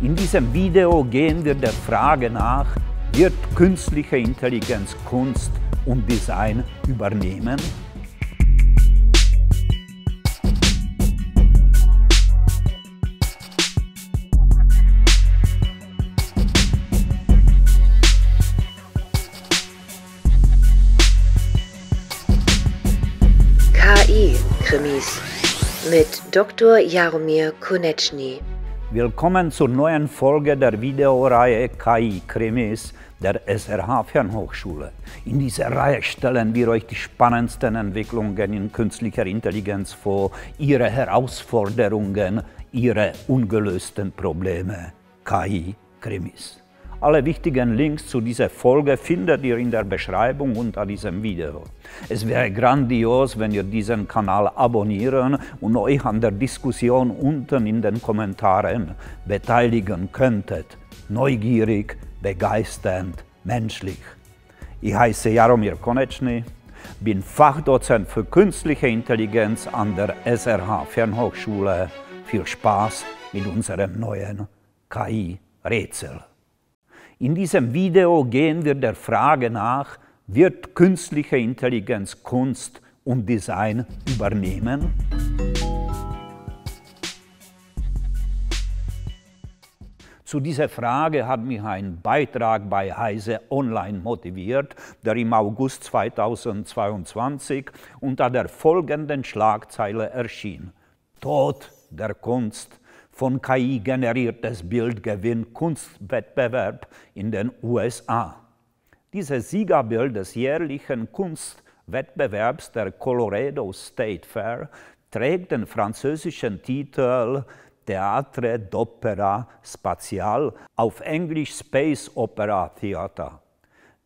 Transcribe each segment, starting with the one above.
In diesem Video gehen wir der Frage nach, wird künstliche Intelligenz Kunst und Design übernehmen? KI-Krimis mit Dr. Jaromir Koneczny. Willkommen zur neuen Folge der Videoreihe KI Krimis der SRH Fernhochschule. In dieser Reihe stellen wir euch die spannendsten Entwicklungen in künstlicher Intelligenz vor, ihre Herausforderungen, ihre ungelösten Probleme. KI Krimis. Alle wichtigen Links zu dieser Folge findet ihr in der Beschreibung unter diesem Video. Es wäre grandios, wenn ihr diesen Kanal abonnieren und euch an der Diskussion unten in den Kommentaren beteiligen könntet. Neugierig, begeisternd, menschlich. Ich heiße Jaromir Koneczny, bin Fachdozent für künstliche Intelligenz an der SRH Fernhochschule. Viel Spaß mit unserem neuen KI-Rätsel. In diesem Video gehen wir der Frage nach, wird künstliche Intelligenz Kunst und Design übernehmen? Zu dieser Frage hat mich ein Beitrag bei Heise Online motiviert, der im August 2022 unter der folgenden Schlagzeile erschien. Tod der Kunst von KI generiertes Bild gewinnt Kunstwettbewerb in den USA. Dieses Siegerbild des jährlichen Kunstwettbewerbs der Colorado State Fair trägt den französischen Titel Théâtre d'Opera Spatial, auf Englisch Space Opera Theater.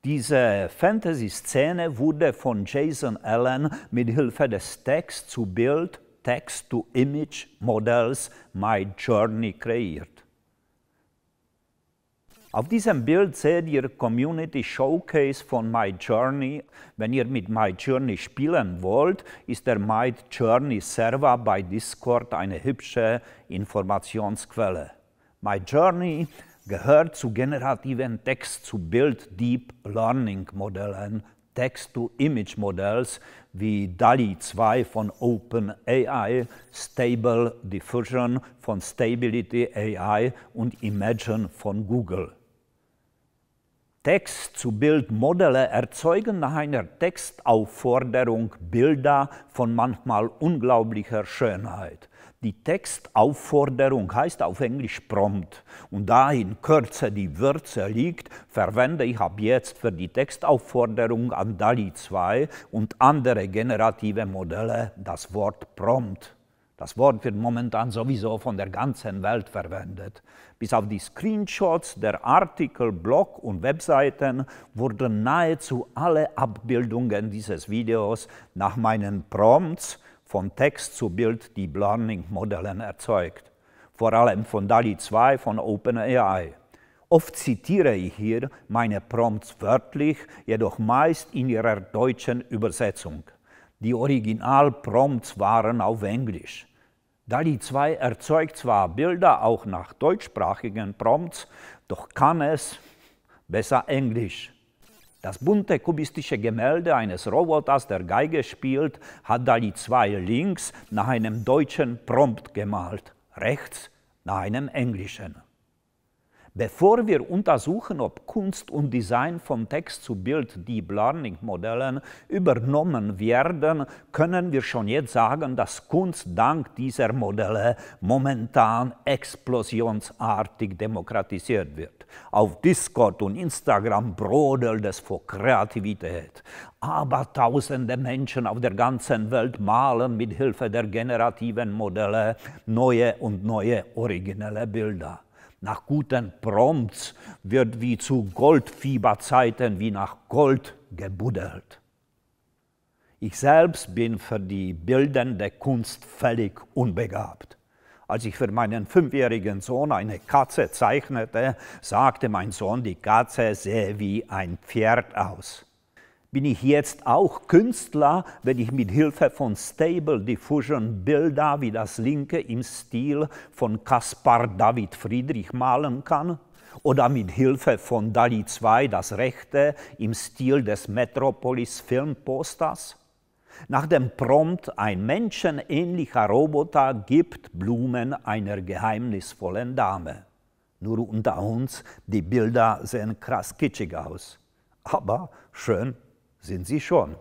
Diese Fantasy-Szene wurde von Jason Allen mit Hilfe des Texts zu Bild text-to-image models My Journey kreiert. Auf diesem Bild seht ihr Community Showcase von My Journey. Wenn ihr mit My Journey spielen wollt, ist der My Journey Server bei Discord eine hübsche Informationsquelle. My Journey gehört zu generativen Text-zu-Bild Deep Learning Modellen, Text-to-Image Models, wie DALI 2 von OpenAI, Stable Diffusion von Stability AI und Imagine von Google. text zu Bildmodelle erzeugen nach einer Textaufforderung Bilder von manchmal unglaublicher Schönheit. Die Textaufforderung heißt auf Englisch prompt und da in Kürze die Würze liegt, verwende ich ab jetzt für die Textaufforderung an DALI 2 und andere generative Modelle das Wort prompt. Das Wort wird momentan sowieso von der ganzen Welt verwendet. Bis auf die Screenshots der Artikel, Blog und Webseiten wurden nahezu alle Abbildungen dieses Videos nach meinen Prompts von Text zu Bild Deep Learning-Modellen erzeugt, vor allem von DALI 2 von OpenAI. Oft zitiere ich hier meine Prompts wörtlich, jedoch meist in ihrer deutschen Übersetzung. Die Original-Prompts waren auf Englisch. DALI 2 erzeugt zwar Bilder auch nach deutschsprachigen Prompts, doch kann es besser Englisch. Das bunte kubistische Gemälde eines Roboters, der Geige spielt, hat Dali 2 links nach einem deutschen Prompt gemalt, rechts nach einem englischen. Bevor wir untersuchen, ob Kunst und Design von Text zu Bild Deep Learning Modellen übernommen werden, können wir schon jetzt sagen, dass Kunst dank dieser Modelle momentan explosionsartig demokratisiert wird. Auf Discord und Instagram brodelt es vor Kreativität. Aber tausende Menschen auf der ganzen Welt malen mit Hilfe der generativen Modelle neue und neue originelle Bilder. Nach guten Prompts wird wie zu Goldfieberzeiten wie nach Gold gebuddelt. Ich selbst bin für die bildende Kunst völlig unbegabt. Als ich für meinen fünfjährigen Sohn eine Katze zeichnete, sagte mein Sohn, die Katze sähe wie ein Pferd aus. Bin ich jetzt auch Künstler, wenn ich mit Hilfe von Stable Diffusion Bilder wie das linke im Stil von Kaspar David Friedrich malen kann? oder mit Hilfe von Dali 2 das Rechte im Stil des Metropolis Filmposters? Nach dem Prompt ein menschenähnlicher Roboter gibt Blumen einer geheimnisvollen Dame. Nur unter uns, die Bilder sehen krass kitschig aus. Aber schön sind sie schon.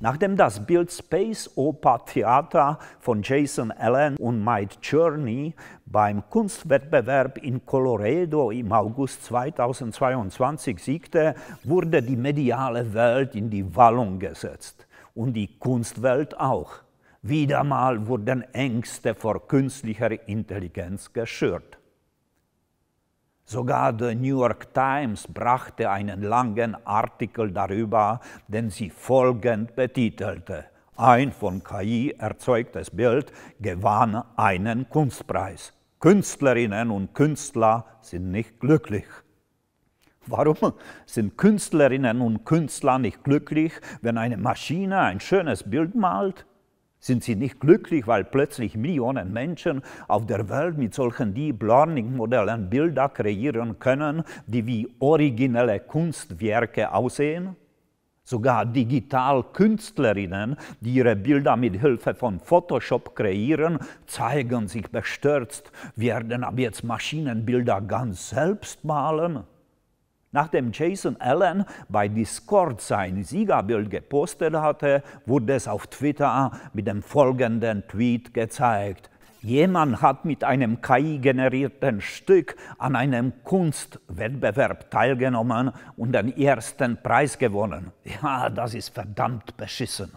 Nachdem das Bild Space Oper Theater von Jason Allen und Mike Cherney beim Kunstwettbewerb in Colorado im August 2022 siegte, wurde die mediale Welt in die Wallung gesetzt und die Kunstwelt auch. Wieder mal wurden Ängste vor künstlicher Intelligenz geschürt. Sogar die New York Times brachte einen langen Artikel darüber, den sie folgend betitelte. Ein von KI erzeugtes Bild gewann einen Kunstpreis. Künstlerinnen und Künstler sind nicht glücklich. Warum sind Künstlerinnen und Künstler nicht glücklich, wenn eine Maschine ein schönes Bild malt? Sind sie nicht glücklich, weil plötzlich Millionen Menschen auf der Welt mit solchen Deep Learning-Modellen Bilder kreieren können, die wie originelle Kunstwerke aussehen? Sogar Digitalkünstlerinnen, die ihre Bilder mit Hilfe von Photoshop kreieren, zeigen sich bestürzt, werden ab jetzt Maschinenbilder ganz selbst malen. Nachdem Jason Allen bei Discord sein Siegerbild gepostet hatte, wurde es auf Twitter mit dem folgenden Tweet gezeigt. Jemand hat mit einem KI-generierten Stück an einem Kunstwettbewerb teilgenommen und den ersten Preis gewonnen. Ja, das ist verdammt beschissen.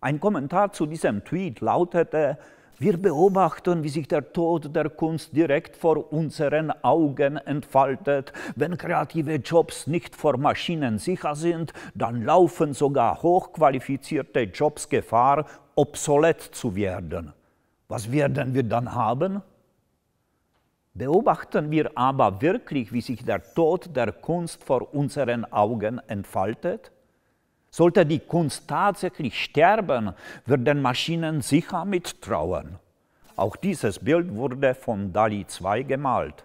Ein Kommentar zu diesem Tweet lautete, wir beobachten, wie sich der Tod der Kunst direkt vor unseren Augen entfaltet. Wenn kreative Jobs nicht vor Maschinen sicher sind, dann laufen sogar hochqualifizierte Jobs Gefahr, obsolet zu werden. Was werden wir dann haben? Beobachten wir aber wirklich, wie sich der Tod der Kunst vor unseren Augen entfaltet? Sollte die Kunst tatsächlich sterben, würden Maschinen sicher mittrauern. Auch dieses Bild wurde von Dali II gemalt.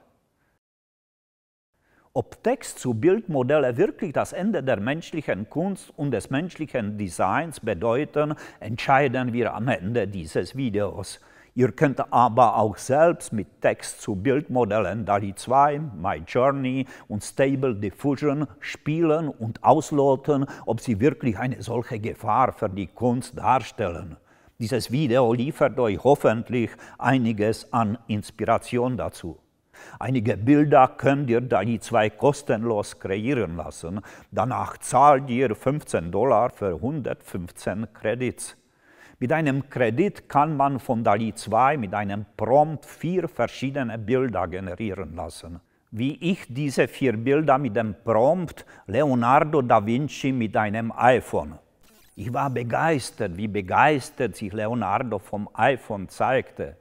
Ob Text zu Bildmodelle wirklich das Ende der menschlichen Kunst und des menschlichen Designs bedeuten, entscheiden wir am Ende dieses Videos. Ihr könnt aber auch selbst mit Text zu Bildmodellen DALI 2, My Journey und Stable Diffusion spielen und ausloten, ob sie wirklich eine solche Gefahr für die Kunst darstellen. Dieses Video liefert euch hoffentlich einiges an Inspiration dazu. Einige Bilder könnt ihr DALI 2 kostenlos kreieren lassen. Danach zahlt ihr 15 Dollar für 115 Credits. Mit einem Kredit kann man von DALI 2 mit einem Prompt vier verschiedene Bilder generieren lassen. Wie ich diese vier Bilder mit dem Prompt Leonardo da Vinci mit einem iPhone. Ich war begeistert, wie begeistert sich Leonardo vom iPhone zeigte.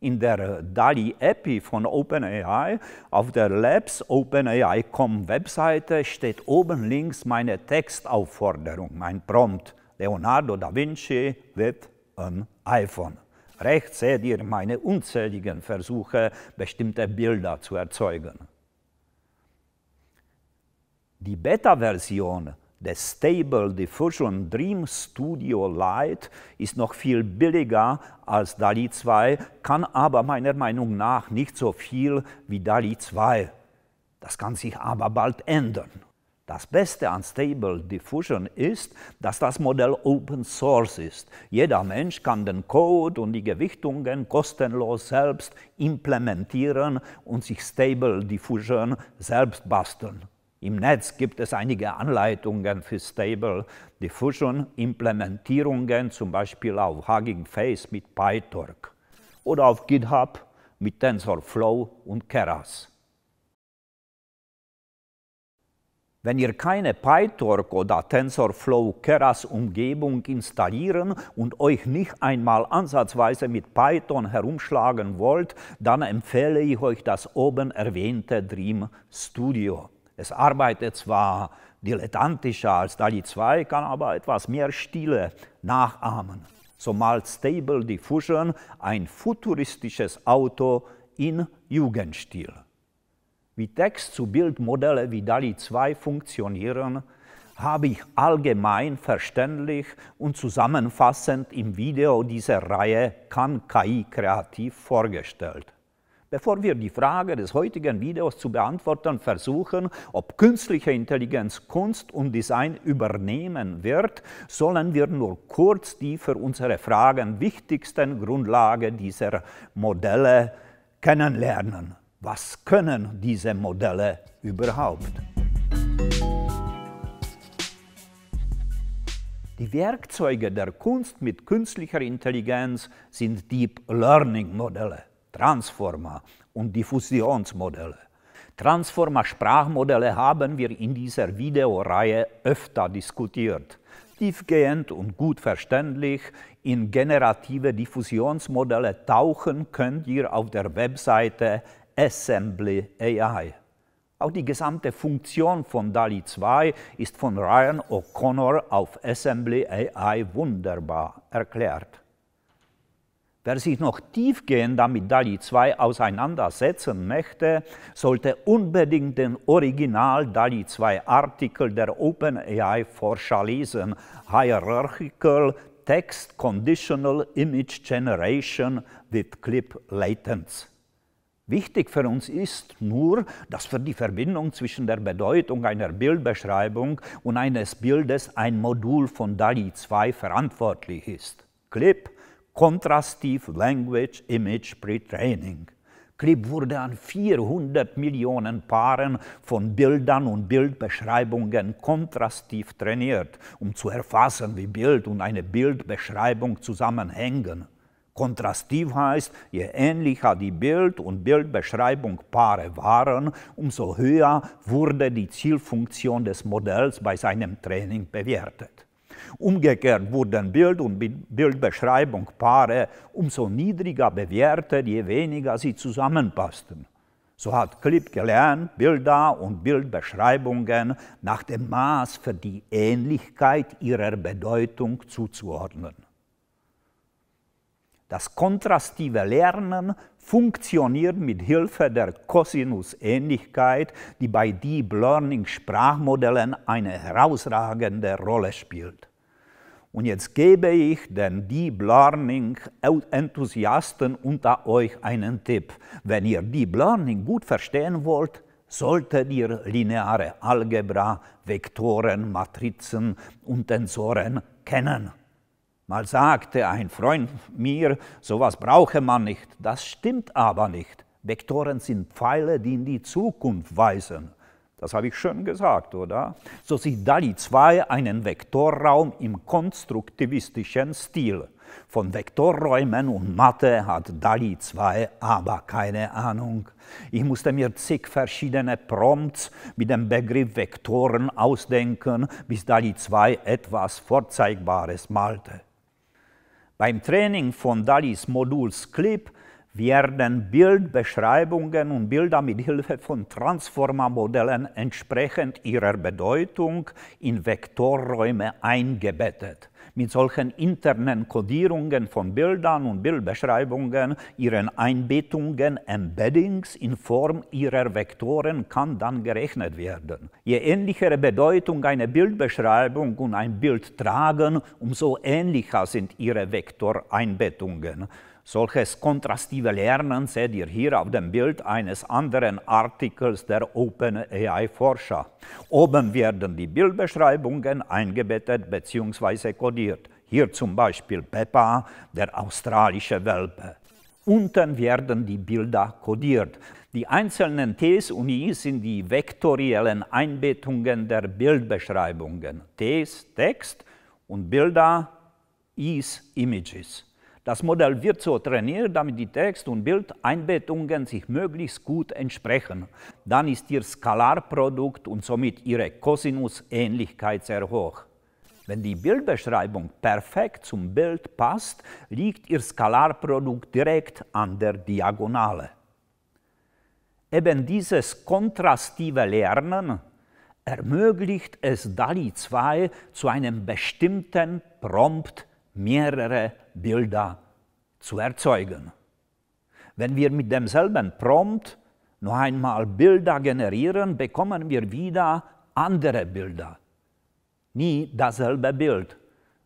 In der DALI API von OpenAI auf der Labs OpenAI.com Webseite steht oben links meine Textaufforderung, mein Prompt. Leonardo da Vinci wird ein iPhone. Rechts seht ihr meine unzähligen Versuche, bestimmte Bilder zu erzeugen. Die Beta-Version des Stable Diffusion Dream Studio Lite ist noch viel billiger als DALI 2, kann aber meiner Meinung nach nicht so viel wie DALI 2. Das kann sich aber bald ändern. Das Beste an Stable Diffusion ist, dass das Modell Open Source ist. Jeder Mensch kann den Code und die Gewichtungen kostenlos selbst implementieren und sich Stable Diffusion selbst basteln. Im Netz gibt es einige Anleitungen für Stable Diffusion Implementierungen, zum Beispiel auf Hugging Face mit PyTorch oder auf GitHub mit TensorFlow und Keras. Wenn ihr keine PyTorch oder TensorFlow Keras Umgebung installieren und euch nicht einmal ansatzweise mit Python herumschlagen wollt, dann empfehle ich euch das oben erwähnte Dream Studio. Es arbeitet zwar dilettantischer als DALI 2, kann aber etwas mehr Stile nachahmen. So malt Stable Diffusion ein futuristisches Auto in Jugendstil. Wie Text-zu-Bild-Modelle wie DALI 2 funktionieren, habe ich allgemein verständlich und zusammenfassend im Video dieser Reihe Kann KI kreativ vorgestellt. Bevor wir die Frage des heutigen Videos zu beantworten versuchen, ob künstliche Intelligenz Kunst und Design übernehmen wird, sollen wir nur kurz die für unsere Fragen wichtigsten Grundlagen dieser Modelle kennenlernen was können diese Modelle überhaupt? Die Werkzeuge der Kunst mit künstlicher Intelligenz sind Deep Learning-Modelle, Transformer und Diffusionsmodelle. Transformer-Sprachmodelle haben wir in dieser Videoreihe öfter diskutiert. Tiefgehend und gut verständlich in generative Diffusionsmodelle tauchen könnt ihr auf der Webseite Assembly AI. Auch die gesamte Funktion von DALI 2 ist von Ryan O'Connor auf Assembly AI wunderbar erklärt. Wer sich noch tiefgehender mit DALI 2 auseinandersetzen möchte, sollte unbedingt den Original DALI 2 Artikel der OpenAI Forscher lesen, Hierarchical Text Conditional Image Generation with Clip Latency. Wichtig für uns ist nur, dass für die Verbindung zwischen der Bedeutung einer Bildbeschreibung und eines Bildes ein Modul von DALI 2 verantwortlich ist. Clip, Contrastive Language Image Pre-Training. Clip wurde an 400 Millionen Paaren von Bildern und Bildbeschreibungen kontrastiv trainiert, um zu erfassen, wie Bild und eine Bildbeschreibung zusammenhängen. Kontrastiv heißt, je ähnlicher die Bild- und Bildbeschreibung Paare waren, umso höher wurde die Zielfunktion des Modells bei seinem Training bewertet. Umgekehrt wurden Bild- und Bildbeschreibung Paare umso niedriger bewertet, je weniger sie zusammenpassten. So hat Clip gelernt, Bilder und Bildbeschreibungen nach dem Maß für die Ähnlichkeit ihrer Bedeutung zuzuordnen. Das kontrastive Lernen funktioniert mit Hilfe der Cosinus-Ähnlichkeit, die bei Deep Learning-Sprachmodellen eine herausragende Rolle spielt. Und jetzt gebe ich den Deep Learning-Enthusiasten unter euch einen Tipp. Wenn ihr Deep Learning gut verstehen wollt, solltet ihr lineare Algebra, Vektoren, Matrizen und Tensoren kennen. Mal sagte ein Freund mir, sowas brauche man nicht. Das stimmt aber nicht. Vektoren sind Pfeile, die in die Zukunft weisen. Das habe ich schön gesagt, oder? So sieht DALI 2 einen Vektorraum im konstruktivistischen Stil. Von Vektorräumen und Mathe hat DALI 2 aber keine Ahnung. Ich musste mir zig verschiedene Prompts mit dem Begriff Vektoren ausdenken, bis DALI 2 etwas Vorzeigbares malte. Beim Training von Dalis Moduls Clip werden Bildbeschreibungen und Bilder mit Hilfe von Transformer-Modellen entsprechend ihrer Bedeutung in Vektorräume eingebettet mit solchen internen Codierungen von Bildern und Bildbeschreibungen, ihren Einbettungen, Embeddings in Form ihrer Vektoren kann dann gerechnet werden. Je ähnlichere Bedeutung eine Bildbeschreibung und ein Bild tragen, umso ähnlicher sind ihre Vektoreinbettungen. Solches kontrastive Lernen seht ihr hier auf dem Bild eines anderen Artikels der OpenAI-Forscher. Oben werden die Bildbeschreibungen eingebettet bzw. kodiert. Hier zum Beispiel Peppa, der australische Welpe. Unten werden die Bilder kodiert. Die einzelnen Ts und Is sind die vektoriellen Einbettungen der Bildbeschreibungen. Ts Text und Bilder, Is Images. Das Modell wird so trainiert, damit die Text- und Bildeinbettungen sich möglichst gut entsprechen. Dann ist ihr Skalarprodukt und somit ihre Cosinus-Ähnlichkeit sehr hoch. Wenn die Bildbeschreibung perfekt zum Bild passt, liegt ihr Skalarprodukt direkt an der Diagonale. Eben dieses kontrastive Lernen ermöglicht es DALI 2 zu einem bestimmten Prompt mehrere Bilder zu erzeugen. Wenn wir mit demselben Prompt noch einmal Bilder generieren, bekommen wir wieder andere Bilder. Nie dasselbe Bild.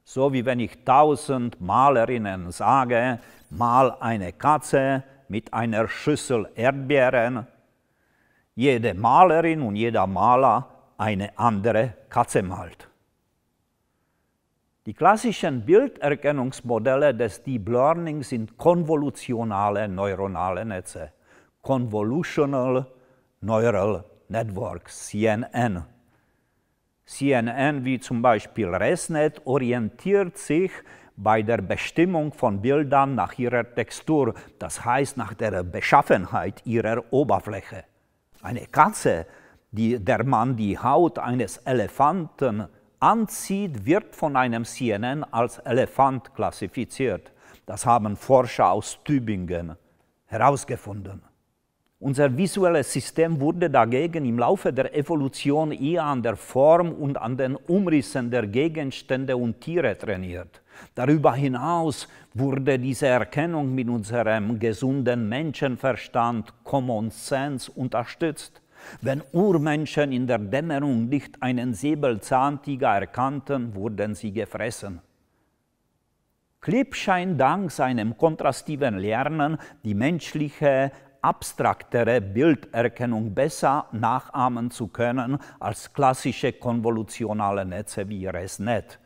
So wie wenn ich tausend Malerinnen sage, mal eine Katze mit einer Schüssel Erdbeeren. Jede Malerin und jeder Maler eine andere Katze malt. Die klassischen Bilderkennungsmodelle des Deep Learning sind konvolutionale neuronale Netze, Convolutional Neural Networks, CNN. CNN wie zum Beispiel ResNet orientiert sich bei der Bestimmung von Bildern nach ihrer Textur, das heißt nach der Beschaffenheit ihrer Oberfläche. Eine Katze, die, der man die Haut eines Elefanten anzieht, wird von einem CNN als Elefant klassifiziert. Das haben Forscher aus Tübingen herausgefunden. Unser visuelles System wurde dagegen im Laufe der Evolution eher an der Form und an den Umrissen der Gegenstände und Tiere trainiert. Darüber hinaus wurde diese Erkennung mit unserem gesunden Menschenverstand Common Sense unterstützt. Wenn Urmenschen in der Dämmerung nicht einen Säbelzahntiger erkannten, wurden sie gefressen. Klipp scheint dank seinem kontrastiven Lernen die menschliche, abstraktere Bilderkennung besser nachahmen zu können als klassische konvolutionale Netze wie ResNet.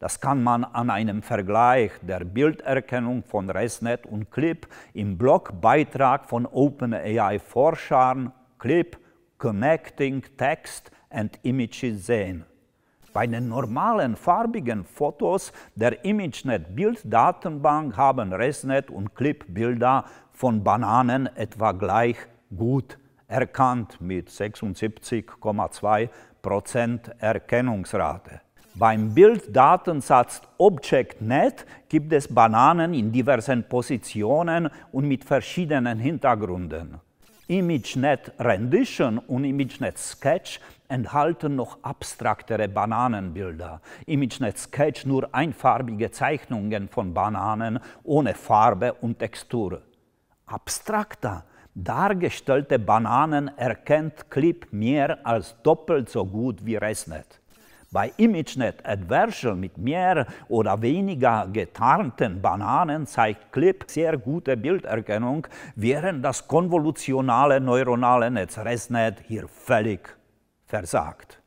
Das kann man an einem Vergleich der Bilderkennung von ResNet und Clip im Blogbeitrag von OpenAI-Forschern Clip Connecting Text and Images sehen. Bei den normalen farbigen Fotos der ImageNet Bilddatenbank haben ResNet und Clip Bilder von Bananen etwa gleich gut erkannt mit 76,2 Erkennungsrate. Beim Bilddatensatz ObjectNet gibt es Bananen in diversen Positionen und mit verschiedenen Hintergründen. ImageNet-Rendition und ImageNet-Sketch enthalten noch abstraktere Bananenbilder. ImageNet-Sketch nur einfarbige Zeichnungen von Bananen ohne Farbe und Textur. Abstrakter dargestellte Bananen erkennt Clip mehr als doppelt so gut wie ResNet bei ImageNet Adversion mit mehr oder weniger getarnten Bananen zeigt Clip sehr gute Bilderkennung, während das konvolutionale neuronale Netz ResNet hier völlig versagt.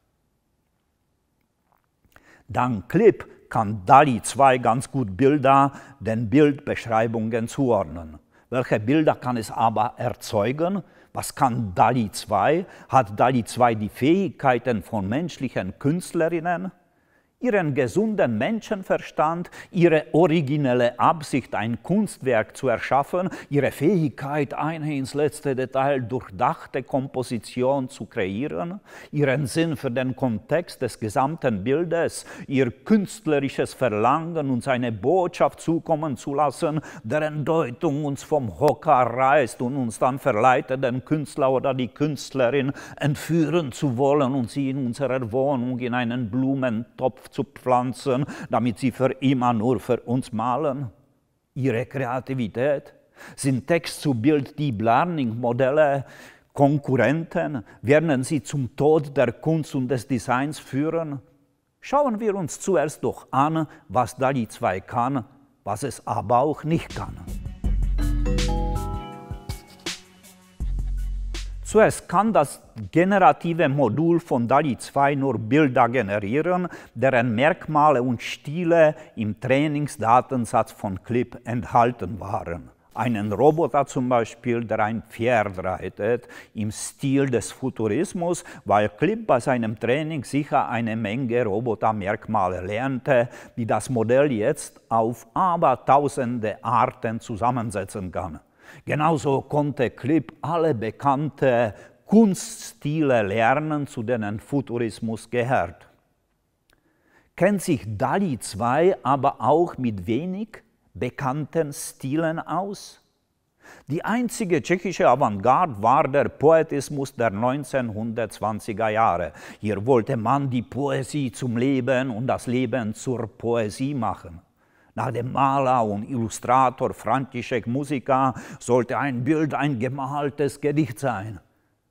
Dank Clip kann DALI 2 ganz gut Bilder den Bildbeschreibungen zuordnen. Welche Bilder kann es aber erzeugen? Was kann DALI 2? Hat DALI 2 die Fähigkeiten von menschlichen Künstlerinnen? ihren gesunden Menschenverstand, ihre originelle Absicht, ein Kunstwerk zu erschaffen, ihre Fähigkeit, eine ins letzte Detail durchdachte Komposition zu kreieren, ihren Sinn für den Kontext des gesamten Bildes, ihr künstlerisches Verlangen, uns eine Botschaft zukommen zu lassen, deren Deutung uns vom Hocker reißt und uns dann verleitet, den Künstler oder die Künstlerin entführen zu wollen und sie in unserer Wohnung in einen Blumentopf zu pflanzen, damit sie für immer nur für uns malen? Ihre Kreativität? Sind Text zu Bild Deep Learning-Modelle Konkurrenten? Werden sie zum Tod der Kunst und des Designs führen? Schauen wir uns zuerst doch an, was DALI 2 kann, was es aber auch nicht kann. Zuerst kann das generative Modul von DALI 2 nur Bilder generieren, deren Merkmale und Stile im Trainingsdatensatz von Clip enthalten waren. Einen Roboter zum Beispiel, der ein Pferd reitet, im Stil des Futurismus, weil Clip bei seinem Training sicher eine Menge Robotermerkmale lernte, die das Modell jetzt auf aber tausende Arten zusammensetzen kann. Genauso konnte Klipp alle bekannten Kunststile lernen, zu denen Futurismus gehört. Kennt sich Dali 2 aber auch mit wenig bekannten Stilen aus? Die einzige tschechische Avantgarde war der Poetismus der 1920er Jahre. Hier wollte man die Poesie zum Leben und das Leben zur Poesie machen. Nach dem Maler und Illustrator František Musica sollte ein Bild ein gemaltes Gedicht sein.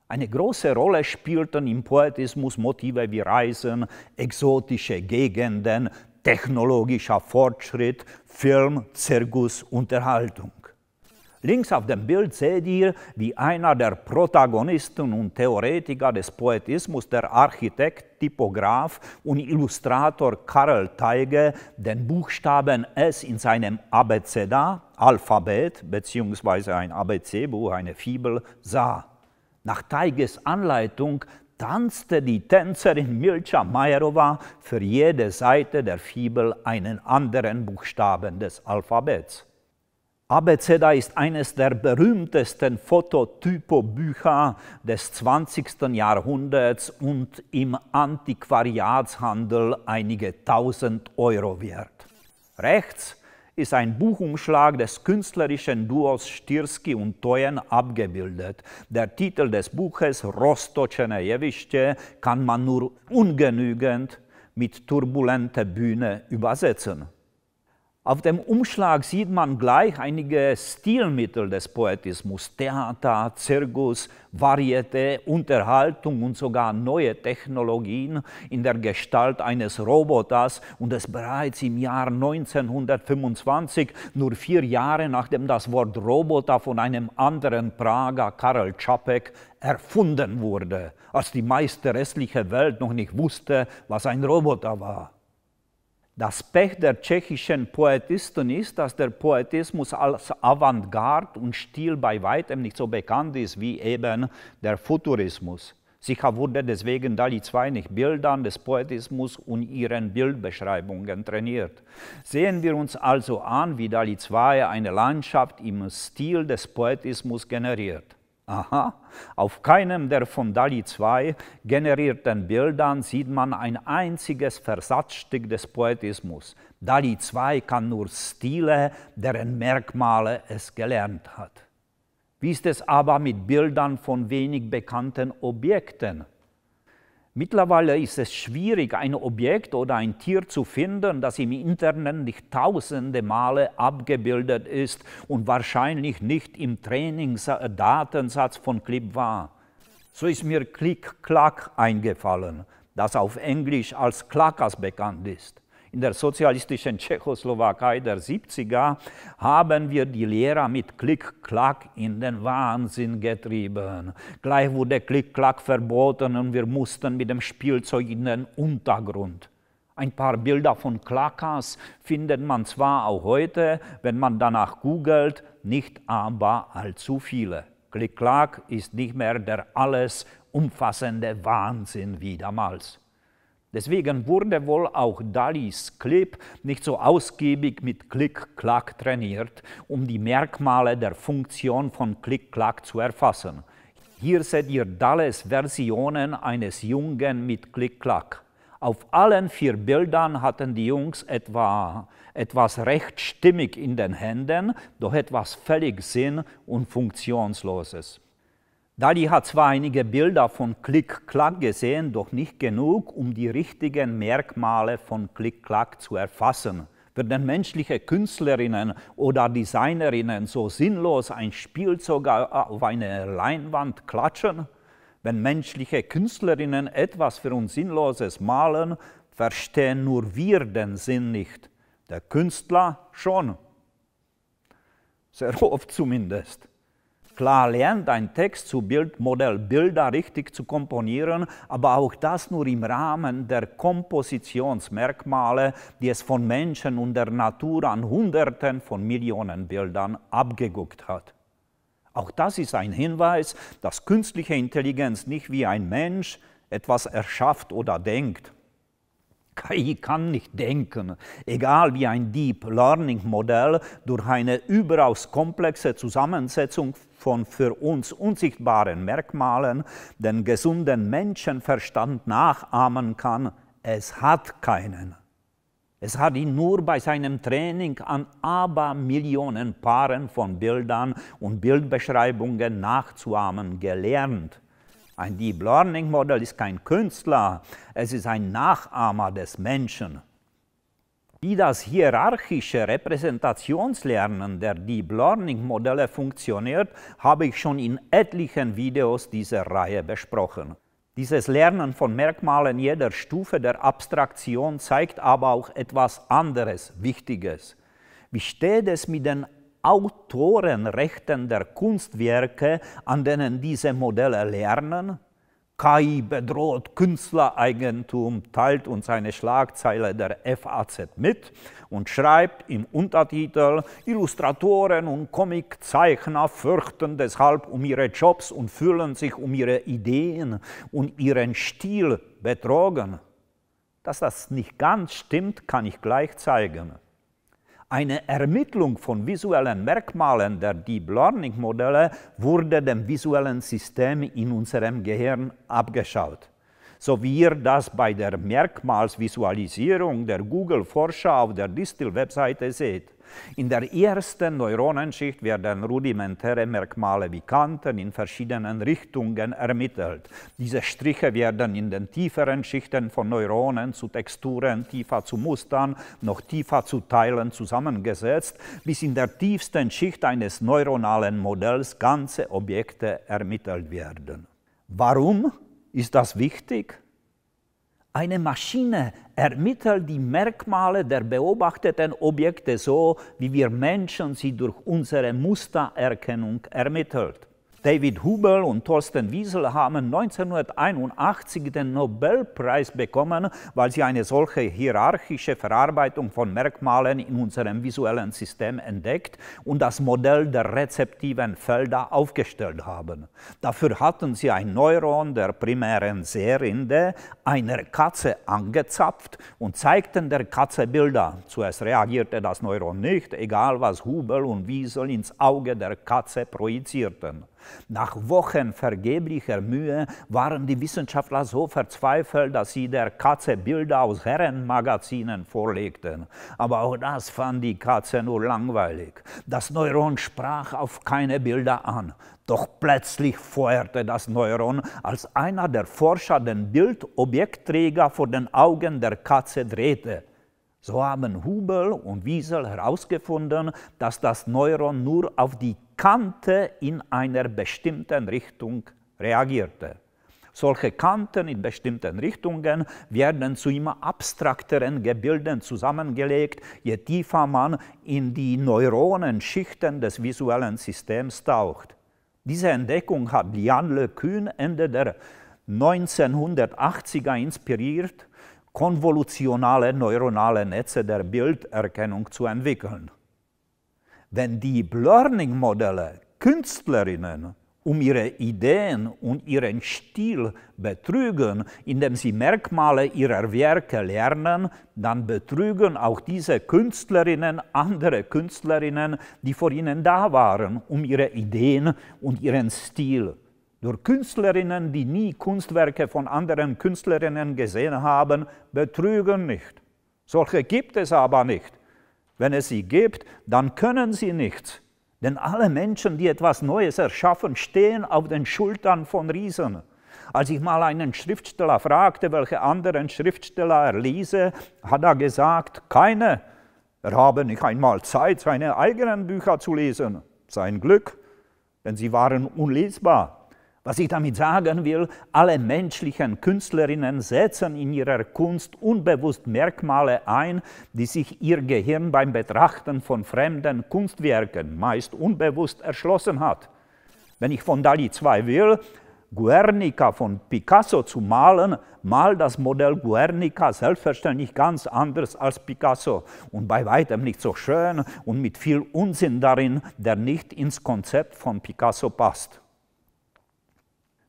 Eine große Rolle spielten im Poetismus Motive wie Reisen, exotische Gegenden, technologischer Fortschritt, Film, Zirkus, Unterhaltung. Links auf dem Bild seht ihr, wie einer der Protagonisten und Theoretiker des Poetismus, der Architekt, Typograf und Illustrator Karl Teige, den Buchstaben S in seinem abcda Alphabet bzw. ein ABC-Buch, eine Fibel, sah. Nach Teiges Anleitung tanzte die Tänzerin Milcha Majerova für jede Seite der Fibel einen anderen Buchstaben des Alphabets. Abeceda ist eines der berühmtesten Fototypo-Bücher des 20. Jahrhunderts und im Antiquariatshandel einige tausend Euro wert. Rechts ist ein Buchumschlag des künstlerischen Duos Stirski und Toyen abgebildet. Der Titel des Buches Rostočene kann man nur ungenügend mit turbulente Bühne übersetzen. Auf dem Umschlag sieht man gleich einige Stilmittel des Poetismus, Theater, Zirkus, Varieté, Unterhaltung und sogar neue Technologien in der Gestalt eines Roboters und es bereits im Jahr 1925, nur vier Jahre nachdem das Wort Roboter von einem anderen Prager, Karel Čapek, erfunden wurde, als die meiste restliche Welt noch nicht wusste, was ein Roboter war. Das Pech der tschechischen Poetisten ist, dass der Poetismus als Avantgarde und Stil bei weitem nicht so bekannt ist wie eben der Futurismus. Sicher wurde deswegen Dali II nicht Bildern des Poetismus und ihren Bildbeschreibungen trainiert. Sehen wir uns also an, wie Dali II eine Landschaft im Stil des Poetismus generiert. Aha, auf keinem der von DALI 2 generierten Bildern sieht man ein einziges Versatzstück des Poetismus. DALI 2 kann nur Stile, deren Merkmale es gelernt hat. Wie ist es aber mit Bildern von wenig bekannten Objekten? Mittlerweile ist es schwierig, ein Objekt oder ein Tier zu finden, das im Internet nicht tausende Male abgebildet ist und wahrscheinlich nicht im Trainingsdatensatz von Clip war. So ist mir Click-Clack eingefallen, das auf Englisch als Clackers bekannt ist in der sozialistischen Tschechoslowakei der 70er haben wir die Lehrer mit Klick-Klack in den Wahnsinn getrieben. Gleich wurde Klick-Klack verboten und wir mussten mit dem Spielzeug in den Untergrund. Ein paar Bilder von Klackers findet man zwar auch heute, wenn man danach googelt, nicht aber allzu viele. Klick-Klack ist nicht mehr der alles umfassende Wahnsinn wie damals. Deswegen wurde wohl auch Dalis Clip nicht so ausgiebig mit Klick-Klack trainiert, um die Merkmale der Funktion von Klick-Klack zu erfassen. Hier seht ihr Dalles Versionen eines Jungen mit Klick-Klack. Auf allen vier Bildern hatten die Jungs etwa etwas recht stimmig in den Händen, doch etwas völlig sinn- und funktionsloses. Dali hat zwar einige Bilder von Klick-Klack gesehen, doch nicht genug, um die richtigen Merkmale von Klick-Klack zu erfassen. Werden menschliche Künstlerinnen oder Designerinnen so sinnlos ein Spielzeug auf eine Leinwand klatschen? Wenn menschliche Künstlerinnen etwas für uns Sinnloses malen, verstehen nur wir den Sinn nicht. Der Künstler schon. Sehr oft zumindest. Klar lernt ein Text zu Bildmodell Bilder richtig zu komponieren, aber auch das nur im Rahmen der Kompositionsmerkmale, die es von Menschen und der Natur an Hunderten von Millionen Bildern abgeguckt hat. Auch das ist ein Hinweis, dass künstliche Intelligenz nicht wie ein Mensch etwas erschafft oder denkt. KI kann nicht denken, egal wie ein Deep Learning Modell durch eine überaus komplexe Zusammensetzung von für uns unsichtbaren Merkmalen den gesunden Menschenverstand nachahmen kann. Es hat keinen. Es hat ihn nur bei seinem Training an Abermillionen Paaren von Bildern und Bildbeschreibungen nachzuahmen gelernt. Ein Deep Learning Modell ist kein Künstler, es ist ein Nachahmer des Menschen. Wie das hierarchische Repräsentationslernen der Deep Learning Modelle funktioniert, habe ich schon in etlichen Videos dieser Reihe besprochen. Dieses Lernen von Merkmalen jeder Stufe der Abstraktion zeigt aber auch etwas anderes Wichtiges. Wie steht es mit den Autorenrechten der Kunstwerke, an denen diese Modelle lernen? KI bedroht Künstlereigentum, teilt uns eine Schlagzeile der FAZ mit und schreibt im Untertitel, Illustratoren und Comiczeichner fürchten deshalb um ihre Jobs und fühlen sich um ihre Ideen und ihren Stil betrogen. Dass das nicht ganz stimmt, kann ich gleich zeigen. Eine Ermittlung von visuellen Merkmalen der Deep Learning-Modelle wurde dem visuellen System in unserem Gehirn abgeschaut. So wie ihr das bei der Merkmalsvisualisierung der Google-Forscher auf der Distil-Webseite seht. In der ersten Neuronenschicht werden rudimentäre Merkmale wie Kanten in verschiedenen Richtungen ermittelt. Diese Striche werden in den tieferen Schichten von Neuronen zu Texturen, tiefer zu Mustern, noch tiefer zu Teilen zusammengesetzt, bis in der tiefsten Schicht eines neuronalen Modells ganze Objekte ermittelt werden. Warum ist das wichtig? Eine Maschine ermittelt die Merkmale der beobachteten Objekte so, wie wir Menschen sie durch unsere Mustererkennung ermittelt. David Hubel und Thorsten Wiesel haben 1981 den Nobelpreis bekommen, weil sie eine solche hierarchische Verarbeitung von Merkmalen in unserem visuellen System entdeckt und das Modell der rezeptiven Felder aufgestellt haben. Dafür hatten sie ein Neuron der primären Seerinde einer Katze angezapft und zeigten der Katze Bilder. Zuerst reagierte das Neuron nicht, egal was Hubel und Wiesel ins Auge der Katze projizierten. Nach Wochen vergeblicher Mühe waren die Wissenschaftler so verzweifelt, dass sie der Katze Bilder aus Herrenmagazinen vorlegten. Aber auch das fand die Katze nur langweilig. Das Neuron sprach auf keine Bilder an. Doch plötzlich feuerte das Neuron, als einer der Forscher den Bildobjektträger vor den Augen der Katze drehte. So haben Hubel und Wiesel herausgefunden, dass das Neuron nur auf die Kante in einer bestimmten Richtung reagierte. Solche Kanten in bestimmten Richtungen werden zu immer abstrakteren Gebilden zusammengelegt, je tiefer man in die Neuronenschichten des visuellen Systems taucht. Diese Entdeckung hat Jan Le Kuhn Ende der 1980er inspiriert, konvolutionale neuronale Netze der Bilderkennung zu entwickeln wenn die Learning-Modelle Künstlerinnen um ihre Ideen und ihren Stil betrügen, indem sie Merkmale ihrer Werke lernen, dann betrügen auch diese Künstlerinnen andere Künstlerinnen, die vor ihnen da waren, um ihre Ideen und ihren Stil. Durch Künstlerinnen, die nie Kunstwerke von anderen Künstlerinnen gesehen haben, betrügen nicht. Solche gibt es aber nicht. Wenn es sie gibt, dann können sie nichts. Denn alle Menschen, die etwas Neues erschaffen, stehen auf den Schultern von Riesen. Als ich mal einen Schriftsteller fragte, welche anderen Schriftsteller er lese, hat er gesagt, keine. Er habe nicht einmal Zeit, seine eigenen Bücher zu lesen. Sein Glück, denn sie waren unlesbar. Was ich damit sagen will, alle menschlichen Künstlerinnen setzen in ihrer Kunst unbewusst Merkmale ein, die sich ihr Gehirn beim Betrachten von fremden Kunstwerken meist unbewusst erschlossen hat. Wenn ich von Dali 2 will, Guernica von Picasso zu malen, malt das Modell Guernica selbstverständlich ganz anders als Picasso und bei weitem nicht so schön und mit viel Unsinn darin, der nicht ins Konzept von Picasso passt.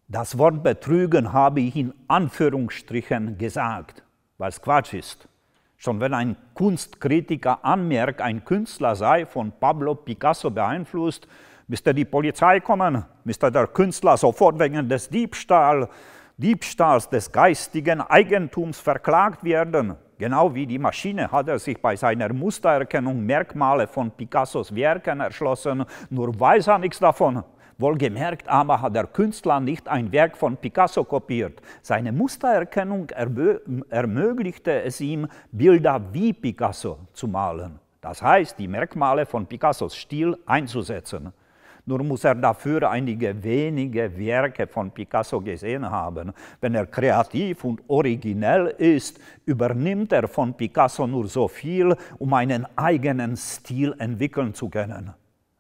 Das Wort betrügen habe ich in Anführungsstrichen gesagt, weil es Quatsch ist. Schon wenn ein Kunstkritiker anmerkt, ein Künstler sei von Pablo Picasso beeinflusst, müsste die Polizei kommen, müsste der Künstler sofort wegen des Diebstahl, Diebstahls des geistigen Eigentums verklagt werden. Genau wie die Maschine hat er sich bei seiner Mustererkennung Merkmale von Picassos Werken erschlossen, nur weiß er nichts davon. Wohlgemerkt aber hat der Künstler nicht ein Werk von Picasso kopiert. Seine Mustererkennung ermöglichte es ihm, Bilder wie Picasso zu malen. Das heißt, die Merkmale von Picassos Stil einzusetzen. Nur muss er dafür einige wenige Werke von Picasso gesehen haben. Wenn er kreativ und originell ist, übernimmt er von Picasso nur so viel, um einen eigenen Stil entwickeln zu können.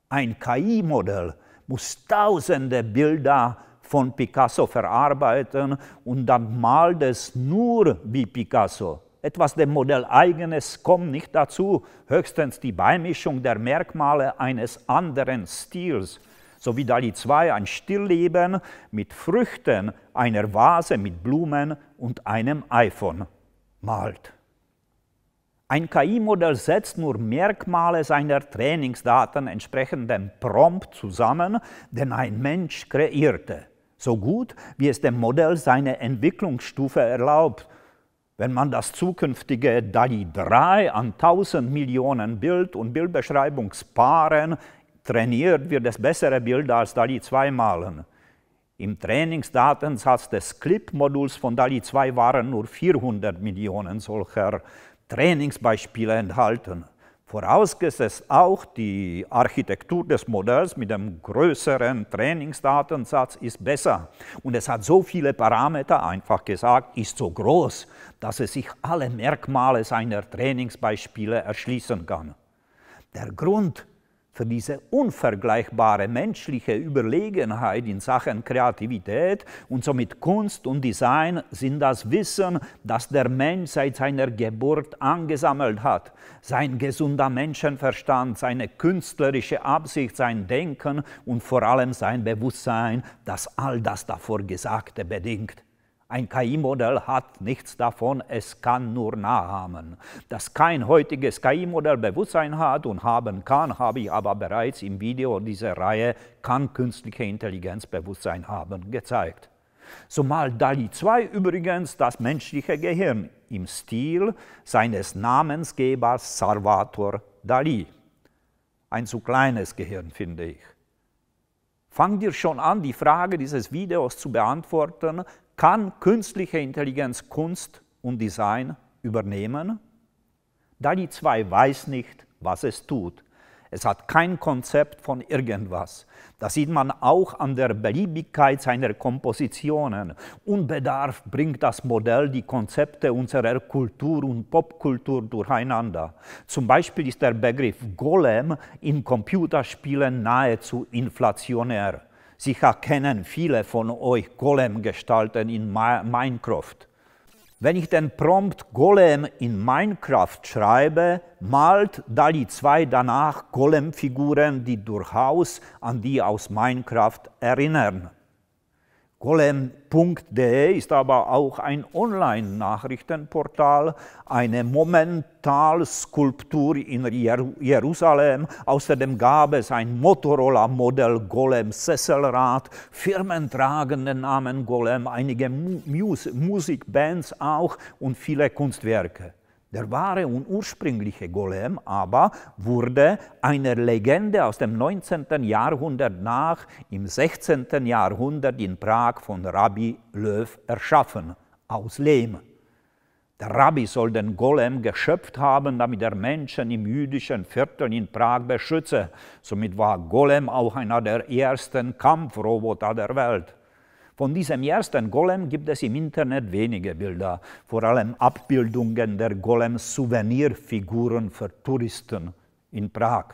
Ein KI-Modell muss tausende Bilder von Picasso verarbeiten und dann malt es nur wie Picasso. Etwas dem Modell eigenes kommt nicht dazu, höchstens die Beimischung der Merkmale eines anderen Stils. So wie Dali II ein Stillleben mit Früchten, einer Vase mit Blumen und einem iPhone malt. Ein KI-Modell setzt nur Merkmale seiner Trainingsdaten entsprechend dem Prompt zusammen, den ein Mensch kreierte, so gut wie es dem Modell seine Entwicklungsstufe erlaubt. Wenn man das zukünftige DALI 3 an 1000 Millionen Bild- und Bildbeschreibungspaaren trainiert, wird es bessere Bilder als DALI 2 malen. Im Trainingsdatensatz des CLIP-Moduls von DALI 2 waren nur 400 Millionen solcher Trainingsbeispiele enthalten, vorausgesetzt auch die Architektur des Modells mit dem größeren Trainingsdatensatz ist besser. Und es hat so viele Parameter, einfach gesagt, ist so groß, dass es sich alle Merkmale seiner Trainingsbeispiele erschließen kann. Der Grund für diese unvergleichbare menschliche Überlegenheit in Sachen Kreativität und somit Kunst und Design sind das Wissen, das der Mensch seit seiner Geburt angesammelt hat, sein gesunder Menschenverstand, seine künstlerische Absicht, sein Denken und vor allem sein Bewusstsein, das all das davor Gesagte bedingt. Ein KI-Modell hat nichts davon, es kann nur nachahmen. Dass kein heutiges KI-Modell Bewusstsein hat und haben kann, habe ich aber bereits im Video dieser Reihe Kann künstliche Intelligenz Bewusstsein haben gezeigt. Zumal DALI 2 übrigens das menschliche Gehirn im Stil seines Namensgebers Salvator Dali. Ein zu kleines Gehirn, finde ich. Fang dir schon an, die Frage dieses Videos zu beantworten, kann künstliche Intelligenz Kunst und Design übernehmen? DALI 2 weiß nicht, was es tut. Es hat kein Konzept von irgendwas. Das sieht man auch an der Beliebigkeit seiner Kompositionen. Unbedarf bringt das Modell die Konzepte unserer Kultur und Popkultur durcheinander. Zum Beispiel ist der Begriff Golem in Computerspielen nahezu inflationär. Sicher kennen viele von euch Golem-Gestalten in Minecraft. Wenn ich den Prompt Golem in Minecraft schreibe, malt DALI 2 danach Golem-Figuren, die durchaus an die aus Minecraft erinnern. Golem.de ist aber auch ein Online-Nachrichtenportal, eine Momentalskulptur in Jerusalem. Außerdem gab es ein Motorola-Modell Golem Sesselrad, Firmen tragen den Namen Golem, einige Mus Musikbands auch und viele Kunstwerke. Der wahre und ursprüngliche Golem aber wurde einer Legende aus dem 19. Jahrhundert nach im 16. Jahrhundert in Prag von Rabbi Löw erschaffen, aus Lehm. Der Rabbi soll den Golem geschöpft haben, damit er Menschen im jüdischen Viertel in Prag beschütze. Somit war Golem auch einer der ersten Kampfroboter der Welt. Von diesem ersten Golem gibt es im Internet wenige Bilder, vor allem Abbildungen der Golem-Souvenirfiguren für Touristen in Prag.